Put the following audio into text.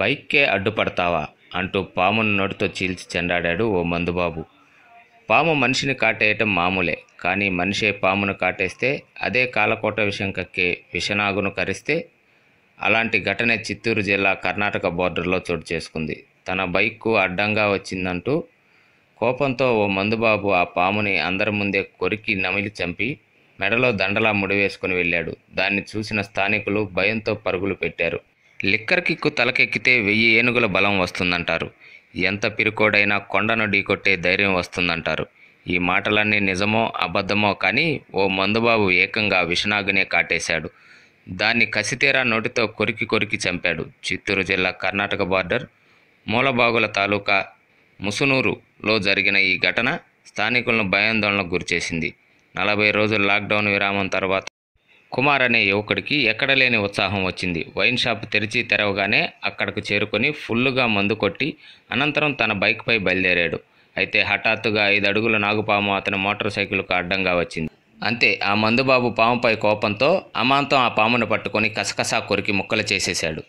బైక్కే అడ్డుపడతావా అంటూ పామును నోటితో చీల్చి చెండాడాడు ఓ మందుబాబు పాము మనిషిని కాటేయటం మామూలే కానీ మనిషే పామును కాటేస్తే అదే కాలకోట విషయం కక్కే విషనాగును కరిస్తే అలాంటి ఘటన చిత్తూరు జిల్లా కర్ణాటక బోర్డర్లో చోటు చేసుకుంది తన బైక్కు అడ్డంగా వచ్చిందంటూ కోపంతో ఓ మందుబాబు ఆ పాముని అందరి ముందే కొరికి నమిలి చంపి మెడలో దండలా ముడివేసుకుని వెళ్ళాడు దాన్ని చూసిన స్థానికులు భయంతో పరుగులు పెట్టారు లిక్కర్ కిక్కు తలకెక్కితే వెయ్యి ఏనుగుల బలం వస్తుందంటారు ఎంత పిరుకోడైనా కొండను ఢీకొట్టే ధైర్యం వస్తుందంటారు ఈ మాటలన్నీ నిజమో అబద్ధమో కానీ ఓ మందుబాబు ఏకంగా విషనాగునే కాటేశాడు దాన్ని కసితేరా నోటితో కొరికి కొరికి చంపాడు చిత్తూరు జిల్లా కర్ణాటక బార్డర్ మూలబాగుల తాలూకా ముసునూరులో జరిగిన ఈ ఘటన స్థానికులను భయాందోళనకు గురిచేసింది నలభై రోజుల లాక్డౌన్ విరామం తర్వాత కుమార్ అనే యువకుడికి ఎక్కడ లేని ఉత్సాహం వచ్చింది వైన్ షాప్ తెరిచి తెరవగానే అక్కడకు చేరుకొని ఫుల్లుగా మందు కొట్టి అనంతరం తన బైక్పై బయలుదేరాడు అయితే హఠాత్తుగా ఐదు అడుగుల నాగుపాము అతని మోటార్ సైకిల్కు అడ్డంగా వచ్చింది అంతే ఆ మందుబాబు పాముపై కోపంతో అమాంతం ఆ పామును పట్టుకొని కసకసా కొరికి ముక్కలు చేసేశాడు